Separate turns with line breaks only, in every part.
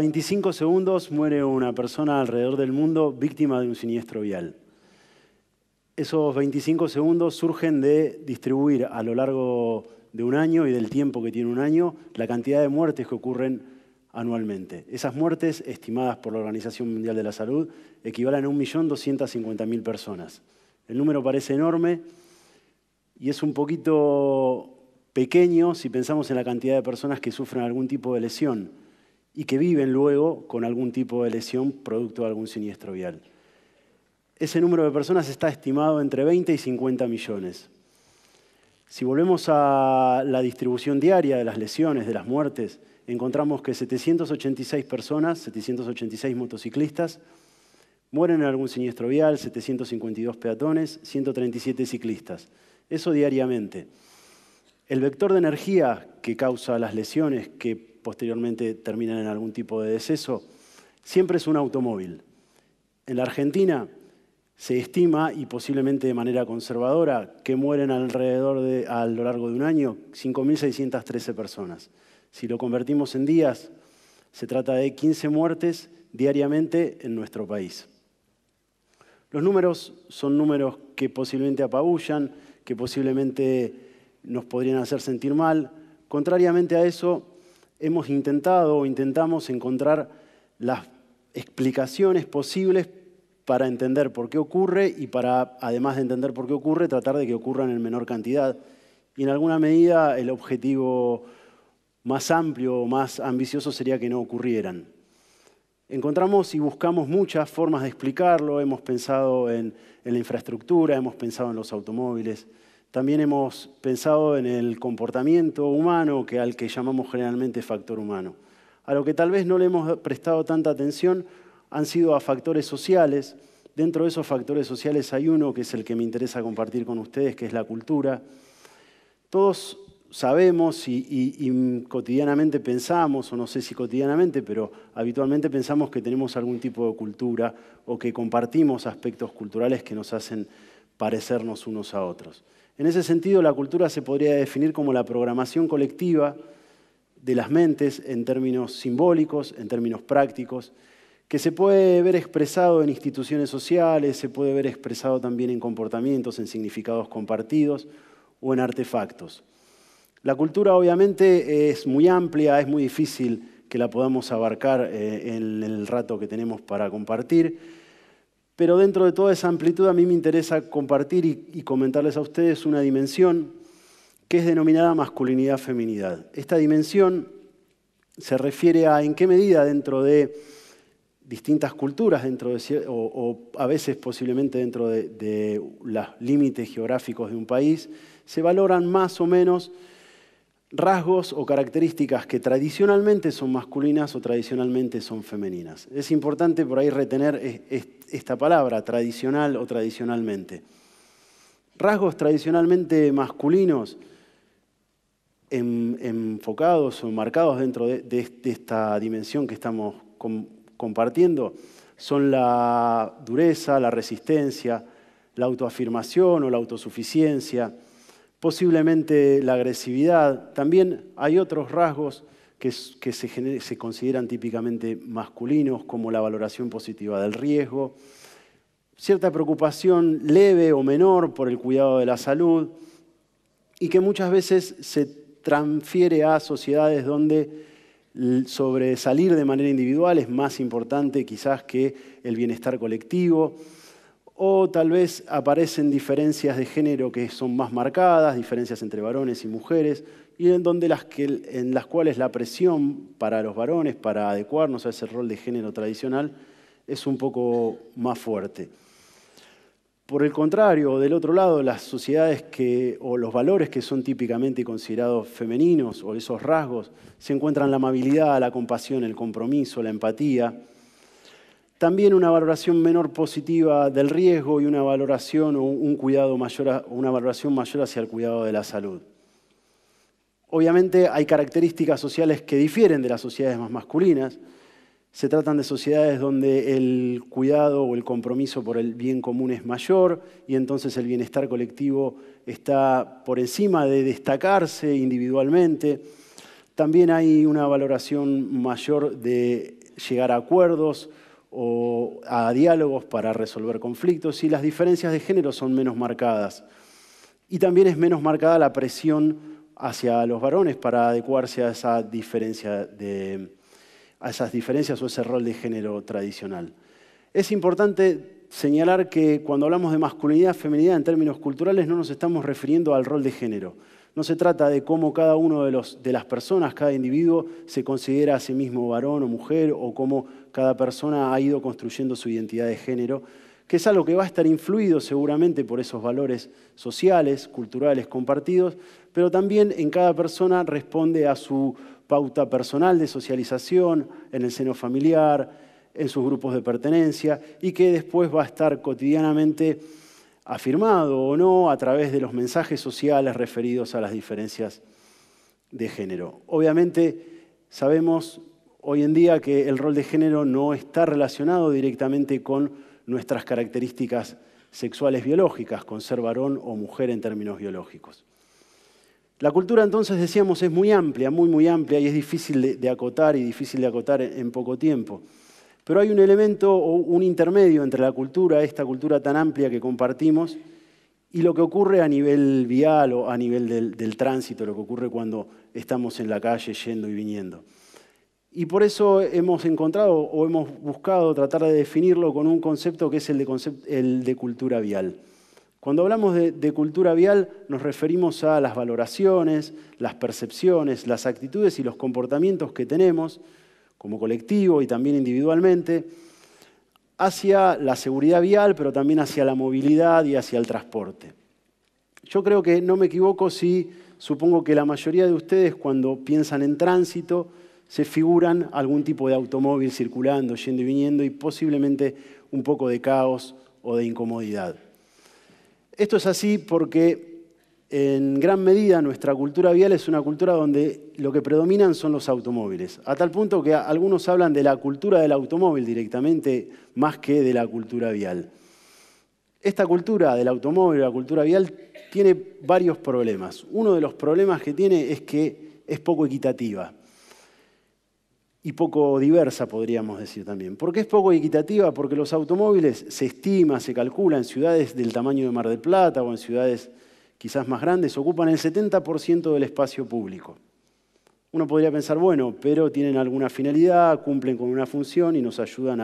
25 segundos muere una persona alrededor del mundo víctima de un siniestro vial. Esos 25 segundos surgen de distribuir a lo largo de un año y del tiempo que tiene un año la cantidad de muertes que ocurren anualmente. Esas muertes, estimadas por la Organización Mundial de la Salud, equivalen a 1.250.000 personas. El número parece enorme y es un poquito pequeño si pensamos en la cantidad de personas que sufren algún tipo de lesión y que viven luego con algún tipo de lesión producto de algún siniestro vial. Ese número de personas está estimado entre 20 y 50 millones. Si volvemos a la distribución diaria de las lesiones, de las muertes, encontramos que 786 personas, 786 motociclistas, mueren en algún siniestro vial, 752 peatones, 137 ciclistas. Eso diariamente. El vector de energía que causa las lesiones, que posteriormente terminan en algún tipo de deceso, siempre es un automóvil. En la Argentina se estima, y posiblemente de manera conservadora, que mueren alrededor de, a lo largo de un año 5.613 personas. Si lo convertimos en días, se trata de 15 muertes diariamente en nuestro país. Los números son números que posiblemente apabullan, que posiblemente nos podrían hacer sentir mal. Contrariamente a eso, hemos intentado o intentamos encontrar las explicaciones posibles para entender por qué ocurre y para, además de entender por qué ocurre, tratar de que ocurran en menor cantidad. Y en alguna medida el objetivo más amplio o más ambicioso sería que no ocurrieran. Encontramos y buscamos muchas formas de explicarlo, hemos pensado en, en la infraestructura, hemos pensado en los automóviles, también hemos pensado en el comportamiento humano, que al que llamamos generalmente factor humano. A lo que tal vez no le hemos prestado tanta atención han sido a factores sociales. Dentro de esos factores sociales hay uno que es el que me interesa compartir con ustedes, que es la cultura. Todos sabemos y, y, cotidianamente pensamos, o no sé si cotidianamente, pero habitualmente pensamos que tenemos algún tipo de cultura o que compartimos aspectos culturales que nos hacen parecernos unos a otros. En ese sentido, la cultura se podría definir como la programación colectiva de las mentes en términos simbólicos, en términos prácticos, que se puede ver expresado en instituciones sociales, se puede ver expresado también en comportamientos, en significados compartidos o en artefactos. La cultura obviamente es muy amplia, es muy difícil que la podamos abarcar eh, en el rato que tenemos para compartir. Pero dentro de toda esa amplitud a mí me interesa compartir y, comentarles a ustedes una dimensión que es denominada masculinidad-feminidad. Esta dimensión se refiere a en qué medida dentro de distintas culturas, dentro de, o, a veces posiblemente dentro de, los límites geográficos de un país, se valoran más o menos rasgos o características que tradicionalmente son masculinas o tradicionalmente son femeninas. Es importante por ahí retener esta palabra, tradicional o tradicionalmente. Rasgos tradicionalmente masculinos em, enfocados o marcados dentro de, esta dimensión que estamos compartiendo son la dureza, la resistencia, la autoafirmación o la autosuficiencia, posiblemente la agresividad. También hay otros rasgos que, se consideran típicamente masculinos, como la valoración positiva del riesgo, cierta preocupación leve o menor por el cuidado de la salud y que muchas veces se transfiere a sociedades donde sobresalir de manera individual es más importante quizás que el bienestar colectivo, o tal vez aparecen diferencias de género que son más marcadas, diferencias entre varones y mujeres, y en, donde las en las cuales la presión para los varones, para adecuarnos a ese rol de género tradicional, es un poco más fuerte. Por el contrario, del otro lado, las sociedades que, o los valores que son típicamente considerados femeninos o esos rasgos, se encuentran la amabilidad, la compasión, el compromiso, la empatía. También una valoración menor positiva del riesgo y una valoración o un cuidado mayor, una valoración mayor hacia el cuidado de la salud. Obviamente hay características sociales que difieren de las sociedades más masculinas. Se tratan de sociedades donde el cuidado o el compromiso por el bien común es mayor y entonces el bienestar colectivo está por encima de destacarse individualmente. También hay una valoración mayor de llegar a acuerdos o a diálogos para resolver conflictos y las diferencias de género son menos marcadas. Y también es menos marcada la presión hacia los varones para adecuarse a, esa a esas diferencias o ese rol de género tradicional. Es importante señalar que cuando hablamos de masculinidad, feminidad, en términos culturales no nos estamos refiriendo al rol de género. No se trata de cómo cada uno de, los, de las personas, cada individuo, se considera a sí mismo varón o mujer o cómo cada persona ha ido construyendo su identidad de género, que es algo que va a estar influido seguramente por esos valores sociales, culturales compartidos, pero también en cada persona responde a su pauta personal de socialización, en el seno familiar, en sus grupos de pertenencia, y que después va a estar cotidianamente afirmado o no a través de los mensajes sociales referidos a las diferencias de género. Obviamente sabemos hoy en día que el rol de género no está relacionado directamente con nuestras características sexuales biológicas, con ser varón o mujer en términos biológicos. La cultura entonces, decíamos, es muy amplia, muy, muy amplia y es difícil de, acotar y difícil de acotar en, poco tiempo. Pero hay un elemento o un intermedio entre la cultura, esta cultura tan amplia que compartimos, y lo que ocurre a nivel vial o a nivel del, del tránsito, lo que ocurre cuando estamos en la calle yendo y viniendo. Y por eso hemos encontrado o hemos buscado tratar de definirlo con un concepto que es el de, cultura vial. Cuando hablamos de, cultura vial nos referimos a las valoraciones, las percepciones, las actitudes y los comportamientos que tenemos como colectivo y también individualmente hacia la seguridad vial, pero también hacia la movilidad y hacia el transporte. Yo creo que no me equivoco si supongo que la mayoría de ustedes cuando piensan en tránsito se figuran algún tipo de automóvil circulando, yendo y viniendo y posiblemente un poco de caos o de incomodidad. Esto es así porque en gran medida nuestra cultura vial es una cultura donde lo que predominan son los automóviles, a tal punto que algunos hablan de la cultura del automóvil directamente más que de la cultura vial. Esta cultura del automóvil, la cultura vial, tiene varios problemas. Uno de los problemas que tiene es que es poco equitativa y poco diversa, podríamos decir también. ¿Por qué es poco equitativa? Porque los automóviles se estima, se calcula en ciudades del tamaño de Mar del Plata o en ciudades quizás más grandes, ocupan el 70% del espacio público. Uno podría pensar, bueno, pero tienen alguna finalidad, cumplen con una función y nos ayudan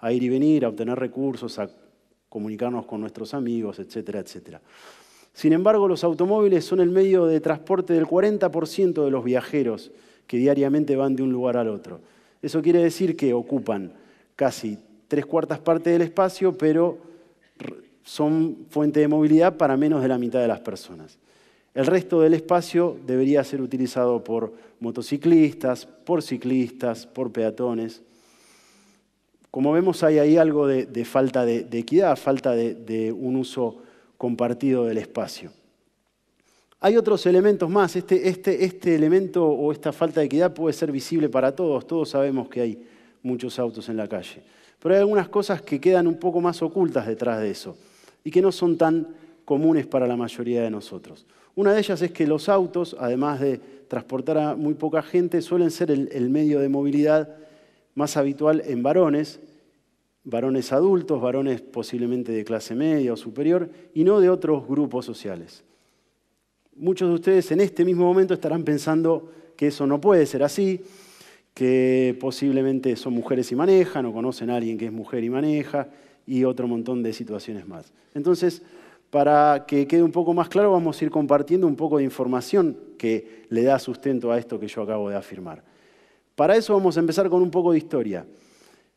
a, ir y venir, a obtener recursos, a comunicarnos con nuestros amigos, etcétera, etcétera. Sin embargo, los automóviles son el medio de transporte del 40% de los viajeros que diariamente van de un lugar al otro. Eso quiere decir que ocupan casi tres cuartas partes del espacio, pero son fuente de movilidad para menos de la mitad de las personas. El resto del espacio debería ser utilizado por motociclistas, por ciclistas, por peatones. Como vemos, hay ahí algo de, falta de, equidad, falta de un uso compartido del espacio. Hay otros elementos más. Este, este, este, elemento o esta falta de equidad puede ser visible para todos. Todos sabemos que hay muchos autos en la calle. Pero hay algunas cosas que quedan un poco más ocultas detrás de eso y que no son tan comunes para la mayoría de nosotros. Una de ellas es que los autos, además de transportar a muy poca gente, suelen ser el medio de movilidad más habitual en varones, varones adultos, varones posiblemente de clase media o superior, y no de otros grupos sociales muchos de ustedes en este mismo momento estarán pensando que eso no puede ser así, que posiblemente son mujeres y manejan o conocen a alguien que es mujer y maneja y otro montón de situaciones más. Entonces, para que quede un poco más claro, vamos a ir compartiendo un poco de información que le da sustento a esto que yo acabo de afirmar. Para eso vamos a empezar con un poco de historia.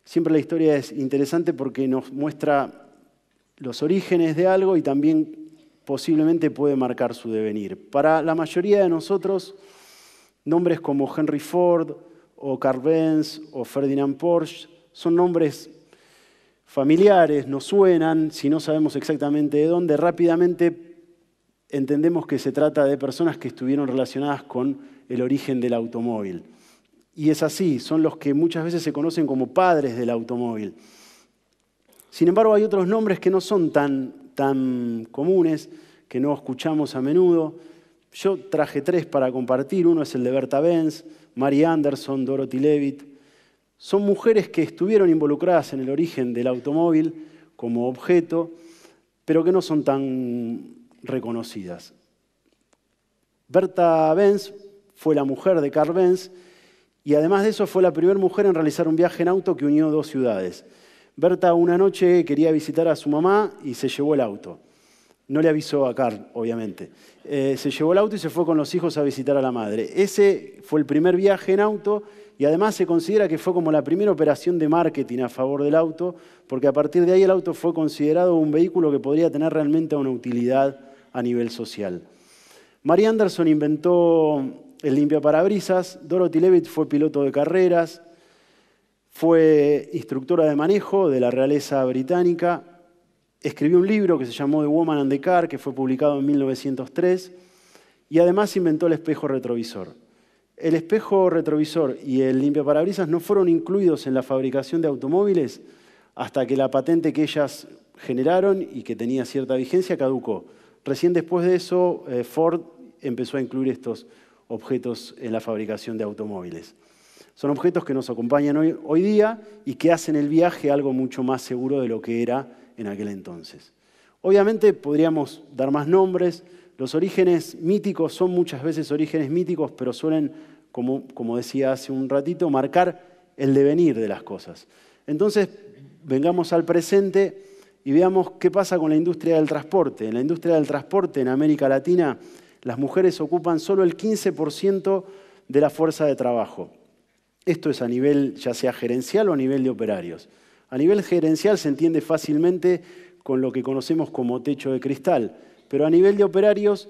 Siempre la historia es interesante porque nos muestra los orígenes de algo y también posiblemente puede marcar su devenir. Para la mayoría de nosotros, nombres como Henry Ford o Carl Benz o Ferdinand Porsche son nombres familiares, nos suenan, si no sabemos exactamente de dónde, rápidamente entendemos que se trata de personas que estuvieron relacionadas con el origen del automóvil. Y es así, son los que muchas veces se conocen como padres del automóvil. Sin embargo, hay otros nombres que no son tan tan comunes, que no escuchamos a menudo. Yo traje tres para compartir. Uno es el de Berta Benz, Mary Anderson, Dorothy Levitt. Son mujeres que estuvieron involucradas en el origen del automóvil como objeto, pero que no son tan reconocidas. Berta Benz fue la mujer de Carl Benz y además de eso fue la primera mujer en realizar un viaje en auto que unió dos ciudades. Berta una noche quería visitar a su mamá y se llevó el auto. No le avisó a Carl, obviamente. Eh, se llevó el auto y se fue con los hijos a visitar a la madre. Ese fue el primer viaje en auto y además se considera que fue como la primera operación de marketing a favor del auto, porque a partir de ahí el auto fue considerado un vehículo que podría tener realmente una utilidad a nivel social. Mary Anderson inventó el limpiaparabrisas, Dorothy Levitt fue piloto de carreras, fue instructora de manejo de la realeza británica. Escribió un libro que se llamó The Woman and the Car, que fue publicado en 1903. Y además inventó el espejo retrovisor. El espejo retrovisor y el limpiaparabrisas no fueron incluidos en la fabricación de automóviles hasta que la patente que ellas generaron y que tenía cierta vigencia caducó. Recién después de eso, eh, Ford empezó a incluir estos objetos en la fabricación de automóviles. Son objetos que nos acompañan hoy, día y que hacen el viaje algo mucho más seguro de lo que era en aquel entonces. Obviamente podríamos dar más nombres. Los orígenes míticos son muchas veces orígenes míticos, pero suelen, como, como decía hace un ratito, marcar el devenir de las cosas. Entonces, vengamos al presente y veamos qué pasa con la industria del transporte. En la industria del transporte en América Latina, las mujeres ocupan solo el 15% de la fuerza de trabajo. Esto es a nivel ya sea gerencial o a nivel de operarios. A nivel gerencial se entiende fácilmente con lo que conocemos como techo de cristal, pero a nivel de operarios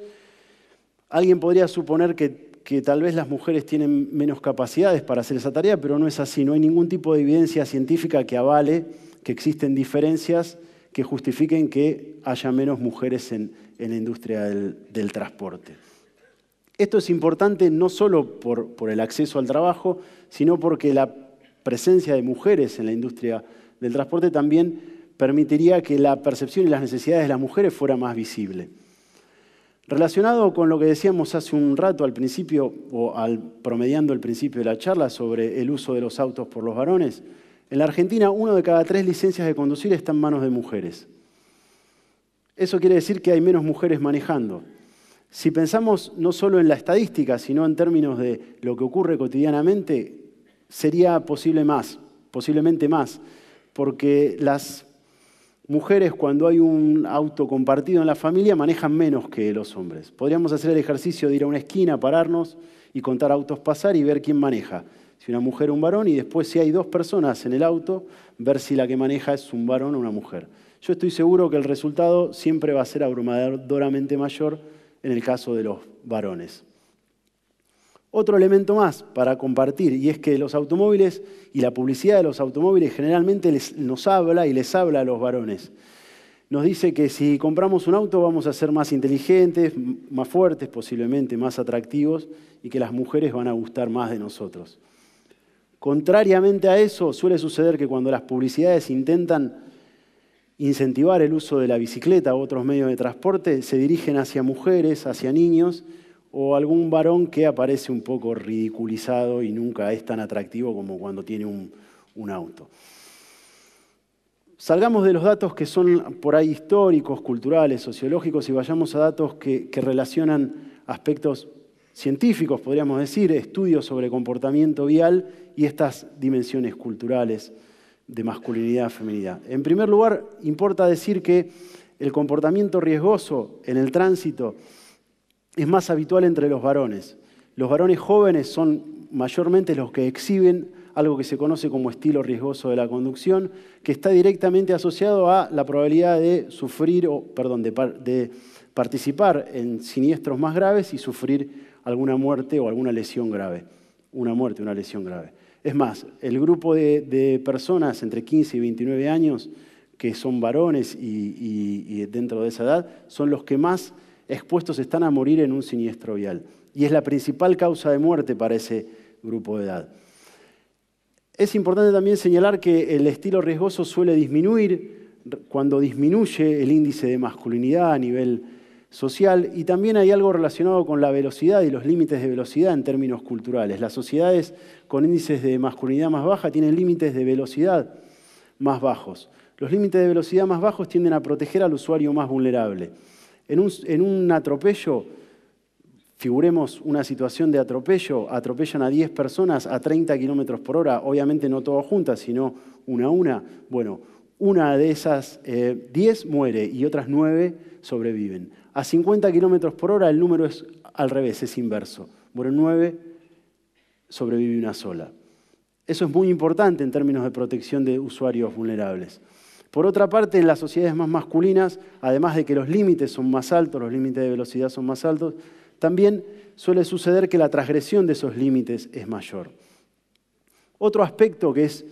alguien podría suponer que, tal vez las mujeres tienen menos capacidades para hacer esa tarea, pero no es así. No hay ningún tipo de evidencia científica que avale que existen diferencias que justifiquen que haya menos mujeres en, la industria del transporte. Esto es importante no solo por, el acceso al trabajo, sino porque la presencia de mujeres en la industria del transporte también permitiría que la percepción y las necesidades de las mujeres fuera más visible. Relacionado con lo que decíamos hace un rato al principio, o al, promediando el principio de la charla sobre el uso de los autos por los varones, en la Argentina uno de cada tres licencias de conducir está en manos de mujeres. Eso quiere decir que hay menos mujeres manejando. Si pensamos no solo en la estadística, sino en términos de lo que ocurre cotidianamente, sería posible más, posiblemente más, porque las mujeres cuando hay un auto compartido en la familia manejan menos que los hombres. Podríamos hacer el ejercicio de ir a una esquina, pararnos y contar autos pasar y ver quién maneja, si una mujer o un varón, y después si hay dos personas en el auto, ver si la que maneja es un varón o una mujer. Yo estoy seguro que el resultado siempre va a ser abrumadoramente mayor en el caso de los varones. Otro elemento más para compartir, y es que los automóviles y la publicidad de los automóviles generalmente nos habla y les habla a los varones. Nos dice que si compramos un auto vamos a ser más inteligentes, más fuertes posiblemente, más atractivos y que las mujeres van a gustar más de nosotros. Contrariamente a eso, suele suceder que cuando las publicidades intentan incentivar el uso de la bicicleta u otros medios de transporte se dirigen hacia mujeres, hacia niños o algún varón que aparece un poco ridiculizado y nunca es tan atractivo como cuando tiene un, auto. Salgamos de los datos que son por ahí históricos, culturales, sociológicos y vayamos a datos que relacionan aspectos científicos, podríamos decir, estudios sobre comportamiento vial y estas dimensiones culturales de masculinidad a feminidad. En primer lugar, importa decir que el comportamiento riesgoso en el tránsito es más habitual entre los varones. Los varones jóvenes son mayormente los que exhiben algo que se conoce como estilo riesgoso de la conducción, que está directamente asociado a la probabilidad de sufrir o, perdón, de, de participar en siniestros más graves y sufrir alguna muerte o alguna lesión grave. Una muerte, una lesión grave. Es más, el grupo de, personas entre 15 y 29 años que son varones y, y, dentro de esa edad son los que más expuestos están a morir en un siniestro vial. Y es la principal causa de muerte para ese grupo de edad. Es importante también señalar que el estilo riesgoso suele disminuir cuando disminuye el índice de masculinidad a nivel social y también hay algo relacionado con la velocidad y los límites de velocidad en términos culturales. Las sociedades con índices de masculinidad más baja tienen límites de velocidad más bajos. Los límites de velocidad más bajos tienden a proteger al usuario más vulnerable. En un, atropello, figuremos una situación de atropello, atropellan a 10 personas a 30 kilómetros por hora, obviamente no todas juntas, sino una a una. Bueno, una de esas 10 eh, muere y otras 9 sobreviven. A 50 kilómetros por hora el número es al revés, es inverso. Mueren 9, sobrevive una sola. Eso es muy importante en términos de protección de usuarios vulnerables. Por otra parte, en las sociedades más masculinas, además de que los límites son más altos, los límites de velocidad son más altos, también suele suceder que la transgresión de esos límites es mayor. Otro aspecto que es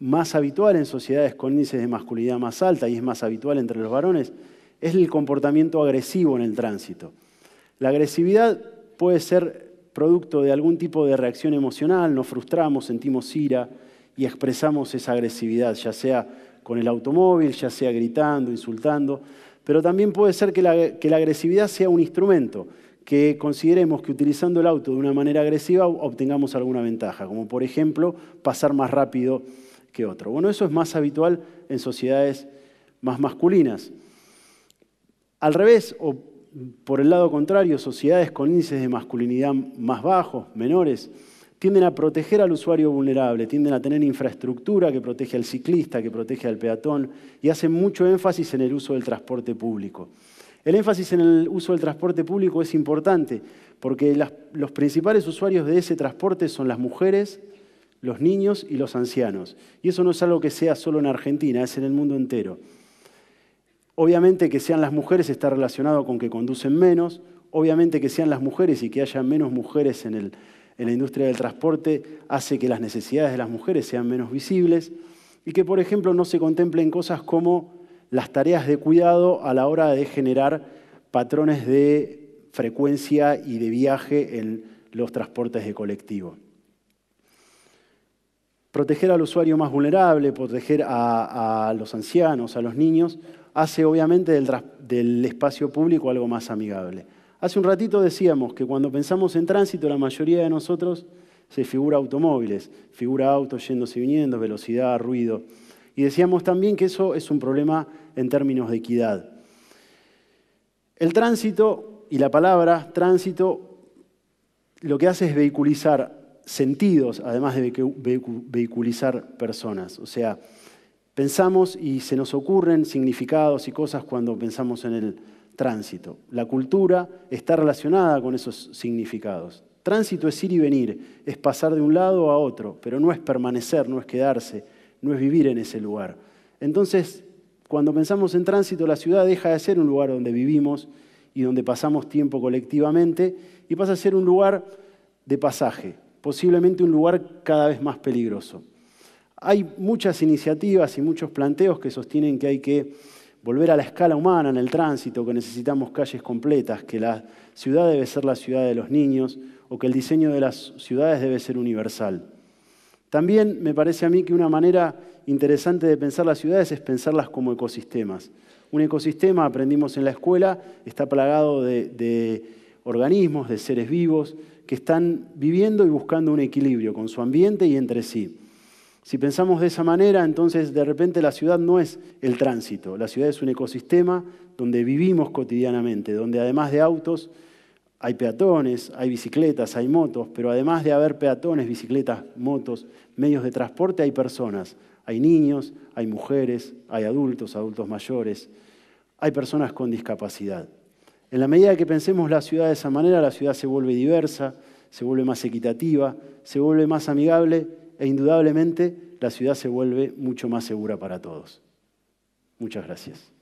más habitual en sociedades con índices de masculinidad más alta y es más habitual entre los varones, es el comportamiento agresivo en el tránsito. La agresividad puede ser producto de algún tipo de reacción emocional, nos frustramos, sentimos ira y expresamos esa agresividad, ya sea con el automóvil, ya sea gritando, insultando, pero también puede ser que la, que la agresividad sea un instrumento, que consideremos que utilizando el auto de una manera agresiva obtengamos alguna ventaja, como por ejemplo pasar más rápido que otro. Bueno, eso es más habitual en sociedades más masculinas. Al revés, o por el lado contrario, sociedades con índices de masculinidad más bajos, menores, tienden a proteger al usuario vulnerable, tienden a tener infraestructura que protege al ciclista, que protege al peatón y hacen mucho énfasis en el uso del transporte público. El énfasis en el uso del transporte público es importante porque los principales usuarios de ese transporte son las mujeres, los niños y los ancianos. Y eso no es algo que sea solo en Argentina, es en el mundo entero. Obviamente que sean las mujeres está relacionado con que conducen menos, obviamente que sean las mujeres y que haya menos mujeres en, en la industria del transporte hace que las necesidades de las mujeres sean menos visibles y que, por ejemplo, no se contemplen cosas como las tareas de cuidado a la hora de generar patrones de frecuencia y de viaje en los transportes de colectivo. Proteger al usuario más vulnerable, proteger a, los ancianos, a los niños, hace obviamente del, del espacio público algo más amigable. Hace un ratito decíamos que cuando pensamos en tránsito, la mayoría de nosotros se figura automóviles, figura autos yéndose y viniendo, velocidad, ruido. Y decíamos también que eso es un problema en términos de equidad. El tránsito y la palabra tránsito lo que hace es vehiculizar sentidos, además de vehiculizar personas. O sea, pensamos y se nos ocurren significados y cosas cuando pensamos en el tránsito. La cultura está relacionada con esos significados. Tránsito es ir y venir, es pasar de un lado a otro, pero no es permanecer, no es quedarse, no es vivir en ese lugar. Entonces, cuando pensamos en tránsito, la ciudad deja de ser un lugar donde vivimos y donde pasamos tiempo colectivamente y pasa a ser un lugar de pasaje, posiblemente un lugar cada vez más peligroso. Hay muchas iniciativas y muchos planteos que sostienen que hay que volver a la escala humana en el tránsito, que necesitamos calles completas, que la ciudad debe ser la ciudad de los niños o que el diseño de las ciudades debe ser universal. También me parece a mí que una manera interesante de pensar las ciudades es pensarlas como ecosistemas. Un ecosistema, aprendimos en la escuela, está plagado de, organismos, de seres vivos, que están viviendo y buscando un equilibrio con su ambiente y entre sí. Si pensamos de esa manera, entonces de repente la ciudad no es el tránsito, la ciudad es un ecosistema donde vivimos cotidianamente, donde además de autos hay peatones, hay bicicletas, hay motos, pero además de haber peatones, bicicletas, motos, medios de transporte, hay personas, hay niños, hay mujeres, hay adultos, adultos mayores, hay personas con discapacidad. En la medida que pensemos la ciudad de esa manera, la ciudad se vuelve diversa, se vuelve más equitativa, se vuelve más amigable e indudablemente la ciudad se vuelve mucho más segura para todos. Muchas gracias.